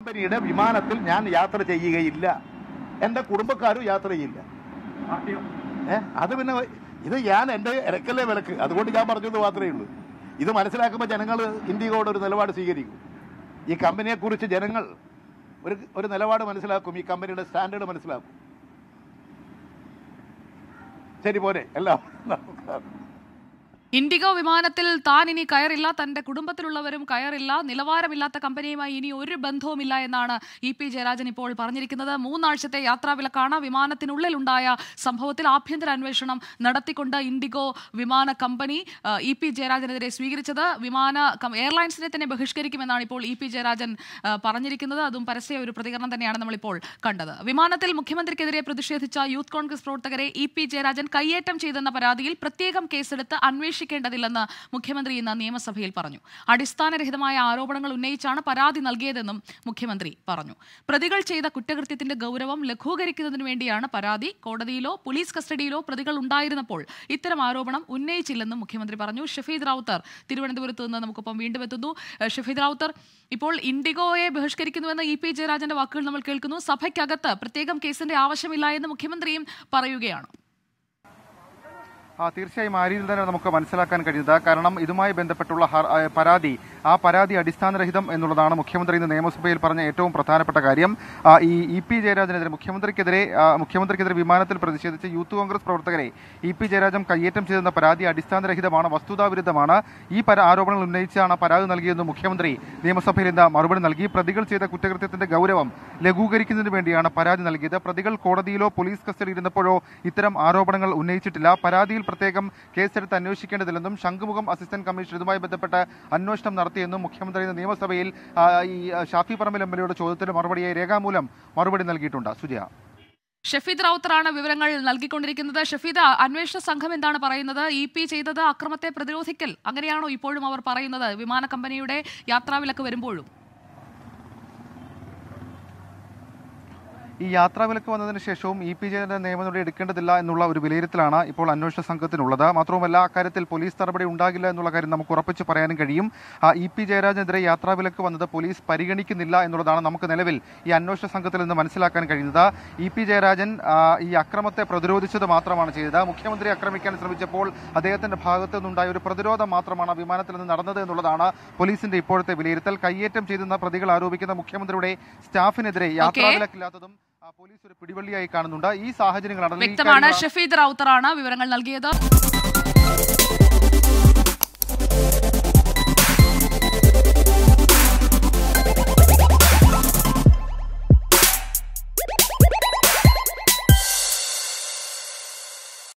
കമ്പനിയുടെ വിമാനത്തിൽ ഞാൻ യാത്ര ചെയ്യുകയില്ല എൻ്റെ കുടുംബക്കാരും യാത്ര ചെയ്യില്ല ഏ അത് പിന്നെ ഇത് ഞാൻ എൻ്റെ ഇരക്കല്ലേ വിലക്ക് അതുകൊണ്ട് ഞാൻ പറഞ്ഞത് മാത്രമേ ഉള്ളൂ ഇത് മനസ്സിലാക്കുമ്പോൾ ജനങ്ങൾ ഇന്ത്യയോട് ഒരു നിലപാട് സ്വീകരിക്കും ഈ കമ്പനിയെക്കുറിച്ച് ജനങ്ങൾ ഒരു ഒരു നിലപാട് മനസ്സിലാക്കും ഈ കമ്പനിയുടെ സ്റ്റാൻഡേർഡ് മനസ്സിലാക്കും ശരി പോരെ എല്ലാം ഇൻഡിഗോ വിമാനത്തിൽ താൻ ഇനി കയറില്ല തന്റെ കുടുംബത്തിലുള്ളവരും കയറില്ല നിലവാരമില്ലാത്ത കമ്പനിയുമായി ഇനി ഒരു ബന്ധവുമില്ല എന്നാണ് ഇ പി ജയരാജൻ ഇപ്പോൾ പറഞ്ഞിരിക്കുന്നത് മൂന്നാഴ്ചത്തെ യാത്രാ വിലക്കാണ് വിമാനത്തിനുള്ളിലുണ്ടായ സംഭവത്തിൽ ആഭ്യന്തര അന്വേഷണം നടത്തിക്കൊണ്ട് ഇൻഡിഗോ വിമാന കമ്പനി ഇ പി ജയരാജനെതിരെ സ്വീകരിച്ചത് വിമാന എയർലൈൻസിനെ തന്നെ ബഹിഷ്കരിക്കുമെന്നാണ് ഇപ്പോൾ ഇ പി ജയരാജൻ പറഞ്ഞിരിക്കുന്നത് അതും പരസ്യ ഒരു പ്രതികരണം തന്നെയാണ് നമ്മളിപ്പോൾ കണ്ടത് വിമാനത്തിൽ മുഖ്യമന്ത്രിക്കെതിരെ പ്രതിഷേധിച്ച യൂത്ത് കോൺഗ്രസ് പ്രവർത്തകരെ ഇ പി ജയരാജൻ കയ്യേറ്റം ചെയ്തെന്ന പരാതിയിൽ പ്രത്യേകം കേസെടുത്ത് അന്വേഷണം അന്വേഷിക്കേണ്ടതില്ലെന്ന് മുഖ്യമന്ത്രി ഇന്ന് നിയമസഭയിൽ പറഞ്ഞു അടിസ്ഥാനരഹിതമായ ആരോപണങ്ങൾ ഉന്നയിച്ചാണ് പരാതി നൽകിയതെന്നും മുഖ്യമന്ത്രി പറഞ്ഞു പ്രതികൾ ചെയ്ത കുറ്റകൃത്യത്തിന്റെ ഗൗരവം ലഘൂകരിക്കുന്നതിനു വേണ്ടിയാണ് പരാതി കോടതിയിലോ പോലീസ് കസ്റ്റഡിയിലോ പ്രതികൾ ഉണ്ടായിരുന്നപ്പോൾ ഇത്തരം ആരോപണം ഉന്നയിച്ചില്ലെന്നും മുഖ്യമന്ത്രി പറഞ്ഞു ഷഫീദ് റാവുത്തർ തിരുവനന്തപുരത്ത് നിന്ന് നമുക്കൊപ്പം വീണ്ടും എത്തുന്നു ഷഫീദ് റാവുത്തർ ഇപ്പോൾ ഇൻഡിഗോയെ ബഹിഷ്കരിക്കുന്നുവെന്ന ഇ പി ജയരാജന്റെ വാക്കുകൾ നമ്മൾ കേൾക്കുന്നു സഭയ്ക്കകത്ത് പ്രത്യേകം കേസിന്റെ ആവശ്യമില്ല എന്ന് മുഖ്യമന്ത്രിയും പറയുകയാണ് തീർച്ചയായും ആ രീതിയിൽ തന്നെ നമുക്ക് മനസ്സിലാക്കാൻ കഴിയുന്നത് കാരണം ഇതുമായി ബന്ധപ്പെട്ടുള്ള പരാതി ആ പരാതി അടിസ്ഥാനരഹിതം എന്നുള്ളതാണ് മുഖ്യമന്ത്രി ഇന്ന് നിയമസഭയിൽ പറഞ്ഞ ഏറ്റവും പ്രധാനപ്പെട്ട കാര്യം ഈ ഇ പി ജയരാജനെതിരെ മുഖ്യമന്ത്രിക്കെതിരെ മുഖ്യമന്ത്രിക്കെതിരെ വിമാനത്തിൽ പ്രതിഷേധിച്ച് യൂത്ത് കോൺഗ്രസ് പ്രവർത്തകരെ ഇ പി ജയരാജൻ കയ്യേറ്റം ചെയ്തെന്ന പരാതി അടിസ്ഥാനരഹിതമാണ് വസ്തുതാവിരുദ്ധമാണ് ഈ പര ആരോപണങ്ങൾ ഉന്നയിച്ചാണ് പരാതി നൽകിയെന്ന് മുഖ്യമന്ത്രി നിയമസഭയിൽ ഇന്ന് മറുപടി നൽകി പ്രതികൾ ചെയ്ത കുറ്റകൃത്യത്തിന്റെ ഗൗരവം ലഘൂകരിക്കുന്നതിന് വേണ്ടിയാണ് പരാതി നൽകിയത് പ്രതികൾ കോടതിയിലോ പോലീസ് കസ്റ്റഡിയിൽ ഇരുന്നപ്പോഴോ ഇത്തരം ആരോപണങ്ങൾ ഉന്നയിച്ചിട്ടില്ല പരാതിയിൽ പ്രത്യേകം കേസെടുത്ത് അന്വേഷിക്കേണ്ടതില്ലെന്നും ശംഖുമുഖം അസിസ്റ്റന്റ് കമ്മീഷണർ ഇതുമായി ബന്ധപ്പെട്ട് അന്വേഷണം നടത്തി എന്നും മുഖ്യമന്ത്രി ഇന്ന് നിയമസഭയിൽ ഈ ഷാഫി പറമ്പിൽ എം എൽഎയുടെ ചോദ്യത്തിന് മറുപടിയായി രേഖാമൂലം മറുപടി നൽകിയിട്ടുണ്ട് സുജയ ഷഫീദ് റൌത്തറാണ് വിവരങ്ങൾ നൽകിക്കൊണ്ടിരിക്കുന്നത് ഷഫീദ് അന്വേഷണ സംഘം എന്താണ് പറയുന്നത് ഇ പി ചെയ്തത് അക്രമത്തെ പ്രതിരോധിക്കൽ അങ്ങനെയാണോ ഇപ്പോഴും അവർ പറയുന്നത് വിമാന കമ്പനിയുടെ യാത്രാവിലക്ക് വരുമ്പോഴും ഈ വിലക്ക് വന്നതിന് ശേഷവും ഇ പി ജയന്റെ നിയമനടപടി എടുക്കേണ്ടതില്ല എന്നുള്ള ഒരു വിലയിരുത്തലാണ് ഇപ്പോൾ അന്വേഷണ സംഘത്തിനുള്ളത് മാത്രവുമല്ല അക്കാര്യത്തിൽ പോലീസ് നടപടി ഉണ്ടാകില്ല എന്നുള്ള കാര്യം നമുക്ക് ഉറപ്പിച്ച് പറയാനും കഴിയും ഇ പി ജയരാജനെതിരെ വിലക്ക് വന്നത് പോലീസ് പരിഗണിക്കുന്നില്ല എന്നുള്ളതാണ് നമുക്ക് നിലവിൽ ഈ അന്വേഷണ സംഘത്തിൽ നിന്ന് മനസ്സിലാക്കാൻ കഴിയുന്നത് ഇ പി ജയരാജൻ ഈ അക്രമത്തെ പ്രതിരോധിച്ചത് മാത്രമാണ് ചെയ്തത് മുഖ്യമന്ത്രി ആക്രമിക്കാൻ ശ്രമിച്ചപ്പോൾ അദ്ദേഹത്തിന്റെ ഭാഗത്തു നിന്നുണ്ടായ ഒരു പ്രതിരോധം മാത്രമാണ് വിമാനത്തിൽ നിന്ന് നടന്നത് എന്നുള്ളതാണ് പോലീസിന്റെ ഇപ്പോഴത്തെ വിലയിരുത്തൽ കയ്യേറ്റം ചെയ്യുന്ന പ്രതികൾ ആരോപിക്കുന്ന മുഖ്യമന്ത്രിയുടെ സ്റ്റാഫിനെതിരെ വിലക്കില്ലാത്തതും പോലീസ് ഒരു പിടിവള്ളിയായി കാണുന്നുണ്ട് ഈ സാഹചര്യങ്ങളാണ് വ്യക്തമാണ് ഷഫീദ് റൌത്തറാണ് വിവരങ്ങൾ നൽകിയത്